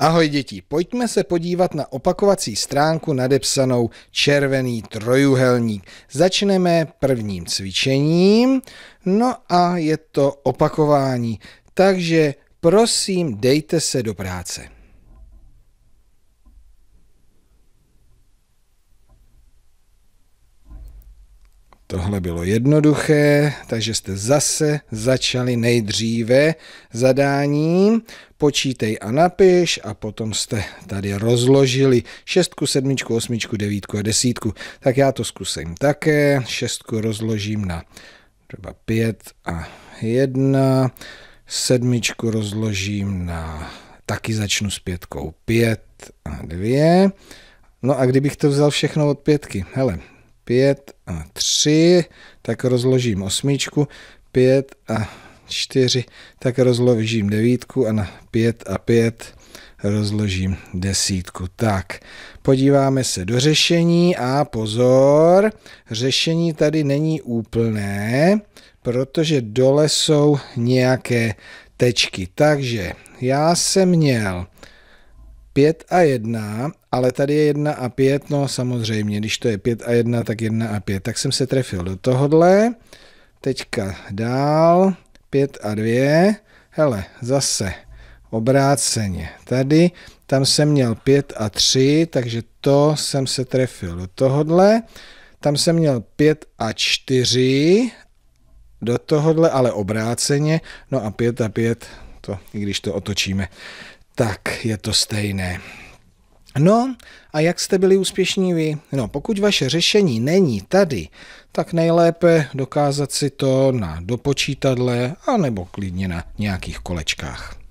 Ahoj děti, pojďme se podívat na opakovací stránku nadepsanou červený trojuhelník. Začneme prvním cvičením, no a je to opakování. Takže prosím, dejte se do práce. Tohle bylo jednoduché, takže jste zase začali nejdříve zadáním. Počítej a napiš a potom jste tady rozložili šestku, sedmičku, osmičku, devítku a desítku. Tak já to zkusím také. Šestku rozložím na třeba pět a jedna. Sedmičku rozložím na... Taky začnu s pětkou. Pět a dvě. No a kdybych to vzal všechno od pětky, hele, 5 a 3, tak rozložím osmičku, 5 a 4, tak rozložím devítku a na 5 a 5 rozložím desítku. Tak, podíváme se do řešení a pozor, řešení tady není úplné, protože dole jsou nějaké tečky. Takže já jsem měl 5 a 1, ale tady je 1 a 5, no samozřejmě, když to je 5 a 1, tak 1 a 5. Tak jsem se trefil do tohohle. Teďka dál, 5 a 2. Hele, zase obráceně. Tady, tam jsem měl 5 a 3, takže to jsem se trefil do tohohle. Tam jsem měl 5 a 4 do tohohle, ale obráceně. No a 5 a 5, to, i když to otočíme, tak je to stejné. No a jak jste byli úspěšní vy? No pokud vaše řešení není tady, tak nejlépe dokázat si to na dopočítadle anebo klidně na nějakých kolečkách.